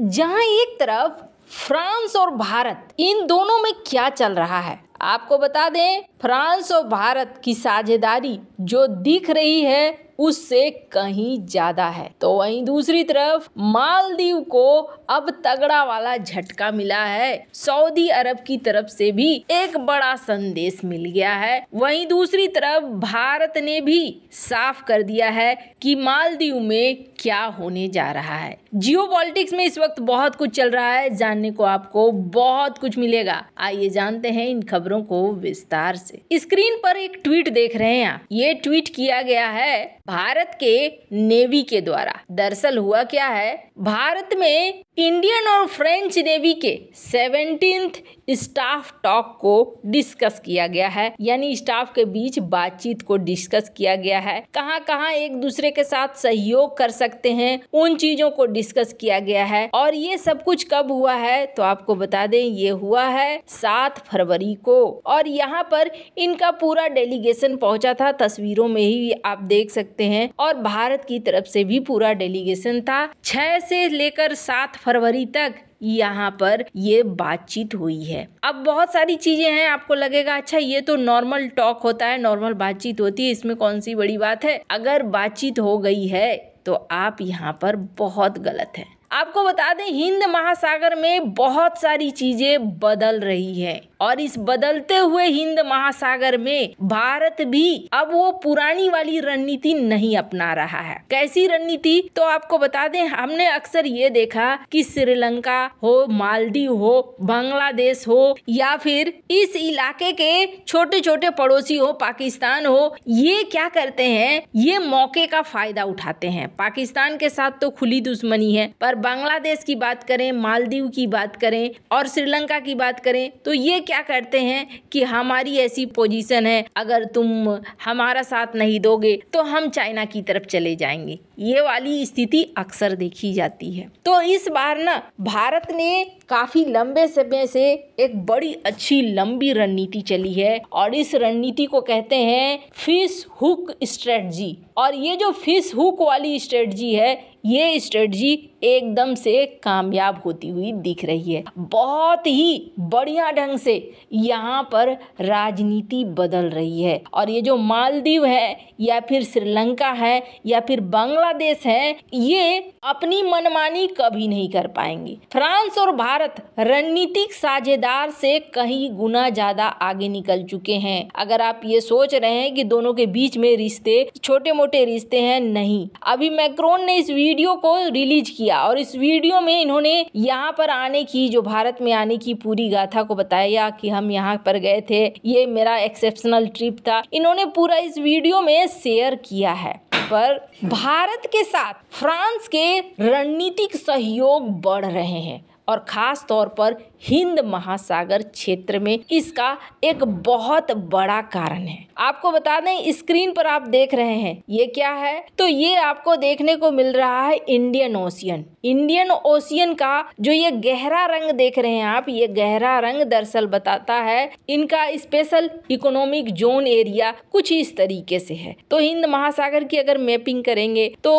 जहां एक तरफ फ्रांस और भारत इन दोनों में क्या चल रहा है आपको बता दें फ्रांस और भारत की साझेदारी जो दिख रही है उससे कहीं ज्यादा है तो वहीं दूसरी तरफ मालदीव को अब तगड़ा वाला झटका मिला है सऊदी अरब की तरफ से भी एक बड़ा संदेश मिल गया है वहीं दूसरी तरफ भारत ने भी साफ कर दिया है कि मालदीव में क्या होने जा रहा है जियो पॉलिटिक्स में इस वक्त बहुत कुछ चल रहा है जानने को आपको बहुत कुछ मिलेगा आइए जानते हैं इन खबरों को विस्तार से स्क्रीन पर एक ट्वीट देख रहे हैं आप ये ट्वीट किया गया है भारत के नेवी के द्वारा दरअसल हुआ क्या है भारत में इंडियन और फ्रेंच नेवी के सेवनटीन स्टाफ टॉक को डिस्कस किया गया है यानी स्टाफ के बीच बातचीत को डिस्कस किया गया है कहां कहां एक दूसरे के साथ सहयोग कर सकते हैं उन चीजों को डिस्कस किया गया है और ये सब कुछ कब हुआ है तो आपको बता दें ये हुआ है सात फरवरी को और यहाँ पर इनका पूरा डेलीगेशन पहुंचा था तस्वीर तस्वीरों में ही आप देख सकते हैं और भारत की तरफ से भी पूरा डेलीगेशन था छह से लेकर सात फरवरी तक यहाँ पर ये बातचीत हुई है अब बहुत सारी चीज़ें हैं आपको लगेगा अच्छा ये तो नॉर्मल टॉक होता है नॉर्मल बातचीत होती है इसमें कौन सी बड़ी बात है अगर बातचीत हो गई है तो आप यहाँ पर बहुत गलत हैं आपको बता दें हिंद महासागर में बहुत सारी चीज़ें बदल रही हैं और इस बदलते हुए हिंद महासागर में भारत भी अब वो पुरानी वाली रणनीति नहीं अपना रहा है कैसी रणनीति तो आपको बता दें हमने अक्सर ये देखा कि श्रीलंका हो मालदीव हो बांग्लादेश हो या फिर इस इलाके के छोटे छोटे पड़ोसी हो पाकिस्तान हो ये क्या करते हैं ये मौके का फायदा उठाते हैं पाकिस्तान के साथ तो खुली दुश्मनी है पर बांग्लादेश की बात करें मालदीव की बात करें और श्रीलंका की बात करें तो ये क्या करते हैं कि हमारी ऐसी पोजीशन है अगर तुम हमारा साथ नहीं दोगे तो हम चाइना की तरफ चले जाएंगे ये वाली स्थिति अक्सर देखी जाती है तो इस बार ना भारत ने काफ़ी लंबे समय से एक बड़ी अच्छी लंबी रणनीति चली है और इस रणनीति को कहते हैं फिश हुक स्ट्रेटजी और ये जो फिश हुक वाली स्ट्रेटजी है ये स्ट्रेटजी एकदम से कामयाब होती हुई दिख रही है बहुत ही बढ़िया ढंग से यहाँ पर राजनीति बदल रही है और ये जो मालदीव है या फिर श्रीलंका है या फिर बांग्लादेश है ये अपनी मनमानी कभी नहीं कर पाएंगे फ्रांस और भारत रणनीतिक साझेदार से कहीं गुना ज्यादा आगे निकल चुके हैं अगर आप ये सोच रहे हैं कि दोनों के बीच में रिश्ते छोटे मोटे रिश्ते हैं नहीं अभी मैक्रोन ने इस वीडियो को रिलीज किया दिया और इस वीडियो में इन्होंने यहाँ पर आने की जो भारत में आने की पूरी गाथा को बताया कि हम यहाँ पर गए थे ये मेरा एक्सेप्शनल ट्रिप था इन्होंने पूरा इस वीडियो में शेयर किया है पर भारत के साथ फ्रांस के रणनीतिक सहयोग बढ़ रहे हैं और खास तौर पर हिंद महासागर क्षेत्र में इसका एक बहुत बड़ा कारण है आपको बता दें स्क्रीन पर आप देख रहे हैं ये क्या है तो ये आपको देखने को मिल रहा है इंडियन ओशियन इंडियन ओशियन का जो ये गहरा रंग देख रहे हैं आप ये गहरा रंग दरअसल बताता है इनका स्पेशल इकोनॉमिक जोन एरिया कुछ इस तरीके से है तो हिंद महासागर की अगर मैपिंग करेंगे तो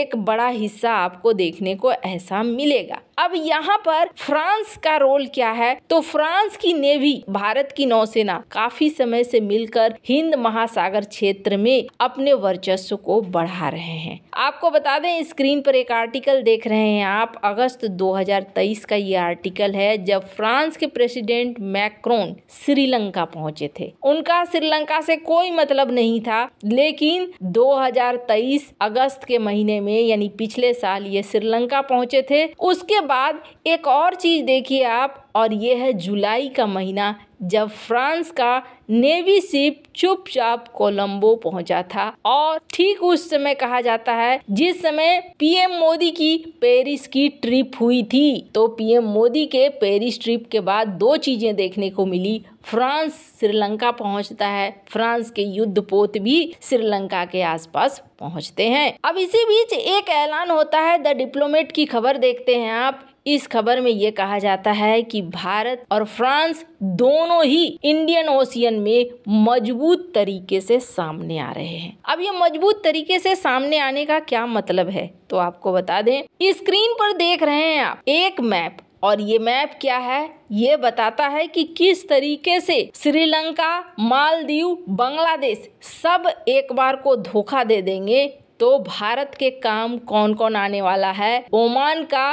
एक बड़ा हिस्सा आपको देखने को ऐसा मिलेगा अब यहाँ पर फ्रांस का रोल रोल क्या है तो फ्रांस की नेवी भारत की नौसेना काफी समय से मिलकर हिंद महासागर क्षेत्र में अपने वर्चस्व को बढ़ा रहे हैं आपको बता दें स्क्रीन पर एक आर्टिकल देख रहे हैं आप अगस्त 2023 का ये आर्टिकल है जब फ्रांस के प्रेसिडेंट मैक्रोन श्रीलंका पहुंचे थे उनका श्रीलंका से कोई मतलब नहीं था लेकिन 2023 अगस्त के महीने में यानी पिछले साल ये श्रीलंका पहुंचे थे उसके बाद एक और चीज देखिए आप आप और ये है जुलाई का महीना जब फ्रांस का नेवी शिप चुपचाप कोलंबो पहुंचा था और ठीक उस समय कहा जाता है जिस समय पीएम मोदी की पेरिस की ट्रिप हुई थी तो पीएम मोदी के पेरिस ट्रिप के बाद दो चीजें देखने को मिली फ्रांस श्रीलंका पहुंचता है फ्रांस के युद्ध पोत भी श्रीलंका के आसपास पहुंचते हैं अब इसी बीच एक ऐलान होता है द डिप्लोमेट की खबर देखते हैं आप इस खबर में यह कहा जाता है कि भारत और फ्रांस दोनों ही इंडियन ओशियन में मजबूत तरीके से सामने आ रहे हैं अब ये मजबूत तरीके से सामने आने का क्या मतलब है तो आपको बता दें स्क्रीन पर देख रहे हैं आप एक मैप और ये मैप क्या है ये बताता है कि किस तरीके से श्रीलंका मालदीव बांग्लादेश सब एक बार को धोखा दे देंगे तो भारत के काम कौन कौन आने वाला है ओमान का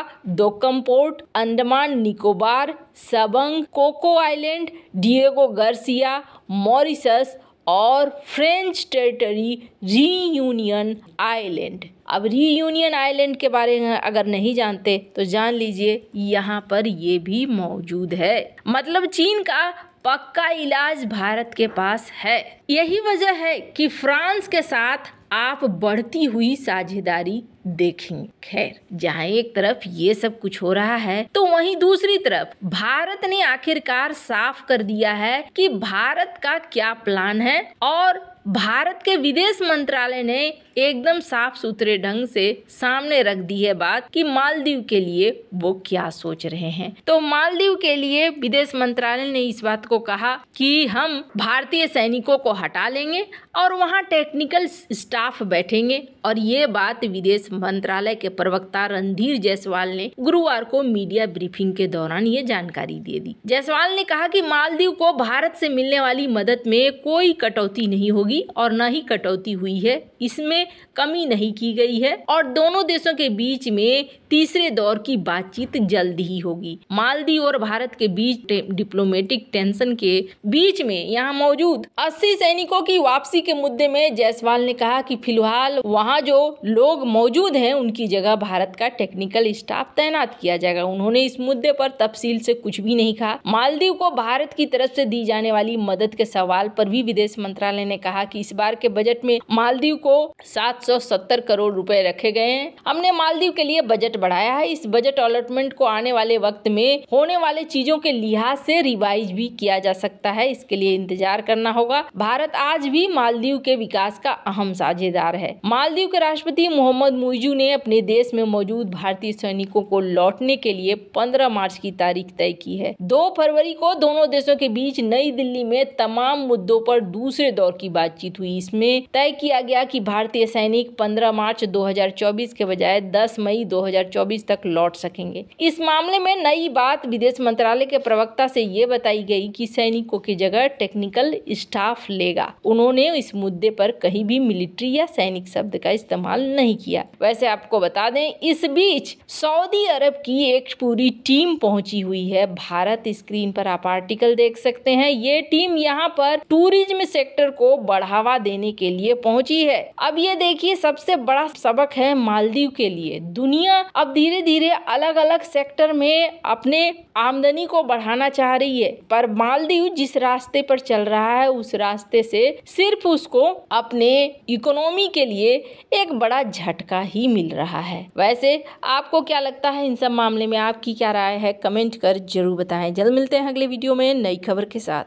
Duqm port Andaman Nicobar Sabang Coco island Diego Garcia Mauritius और फ्रेंच टेरिटरी रीयूनियन आइलैंड अब रीयूनियन आइलैंड के बारे में अगर नहीं जानते तो जान लीजिए यहाँ पर ये भी मौजूद है मतलब चीन का पक्का इलाज भारत के पास है यही वजह है कि फ्रांस के साथ आप बढ़ती हुई साझेदारी देखेंगे खैर जहाँ एक तरफ ये सब कुछ हो रहा है तो वहीं दूसरी तरफ भारत ने आखिरकार साफ कर दिया है कि भारत का क्या प्लान है और भारत के विदेश मंत्रालय ने एकदम साफ सुथरे ढंग से सामने रख दी है बात कि मालदीव के लिए वो क्या सोच रहे हैं तो मालदीव के लिए विदेश मंत्रालय ने इस बात को कहा कि हम भारतीय सैनिकों को हटा लेंगे और वहाँ टेक्निकल स्टाफ बैठेंगे और ये बात विदेश मंत्रालय के प्रवक्ता रणधीर जायसवाल ने गुरुवार को मीडिया ब्रीफिंग के दौरान ये जानकारी दे दी जायसवाल ने कहा कि मालदीव को भारत से मिलने वाली मदद में कोई कटौती नहीं होगी और न ही कटौती हुई है इसमें कमी नहीं की गई है और दोनों देशों के बीच में तीसरे दौर की बातचीत जल्द ही होगी मालदीव और भारत के बीच डिप्लोमेटिक टेंशन के बीच में यहाँ मौजूद 80 सैनिकों की वापसी के मुद्दे में जायसवाल ने कहा कि फिलहाल वहाँ जो लोग मौजूद हैं उनकी जगह भारत का टेक्निकल स्टाफ तैनात किया जाएगा उन्होंने इस मुद्दे पर तफसील से कुछ भी नहीं कहा मालदीव को भारत की तरफ से दी जाने वाली मदद के सवाल पर भी विदेश मंत्रालय ने कहा कि इस बार के बजट में मालदीव को 770 करोड़ रुपए रखे गए हैं हमने मालदीव के लिए बजट बढ़ाया है इस बजट अलॉटमेंट को आने वाले वक्त में होने वाले चीजों के लिहाज से रिवाइज भी किया जा सकता है इसके लिए इंतजार करना होगा भारत आज भी मालदीव के विकास का अहम साझेदार है मालदीव के राष्ट्रपति मोहम्मद मुइजू ने अपने देश में मौजूद भारतीय सैनिकों को लौटने के लिए 15 मार्च की तारीख तय की है 2 फरवरी को दोनों देशों के बीच नई दिल्ली में तमाम मुद्दों पर दूसरे दौर की बातचीत हुई इसमें तय किया गया कि भारतीय सैनिक 15 मार्च 2024 के बजाय 10 मई 2024 तक लौट सकेंगे इस मामले में नई बात विदेश मंत्रालय के प्रवक्ता से ये बताई गई कि सैनिकों की जगह टेक्निकल स्टाफ लेगा उन्होंने इस मुद्दे पर कहीं भी मिलिट्री या सैनिक शब्द का इस्तेमाल नहीं किया वैसे आपको बता दें इस बीच सऊदी अरब की एक पूरी टीम पहुंची हुई है भारत स्क्रीन पर आप आर्टिकल देख सकते हैं ये टीम यहाँ पर टूरिज्म सेक्टर को बढ़ावा देने के लिए पहुंची है अब ये देखिए सबसे बड़ा सबक है मालदीव के लिए दुनिया अब धीरे धीरे अलग अलग सेक्टर में अपने आमदनी को बढ़ाना चाह रही है पर मालदीव जिस रास्ते पर चल रहा है उस रास्ते से सिर्फ उसको अपने इकोनॉमी के लिए एक बड़ा झटका ही मिल रहा है वैसे आपको क्या लगता है इन सब मामले में आपकी क्या राय है कमेंट कर जरूर बताएं जल्द मिलते हैं अगले वीडियो में नई खबर के साथ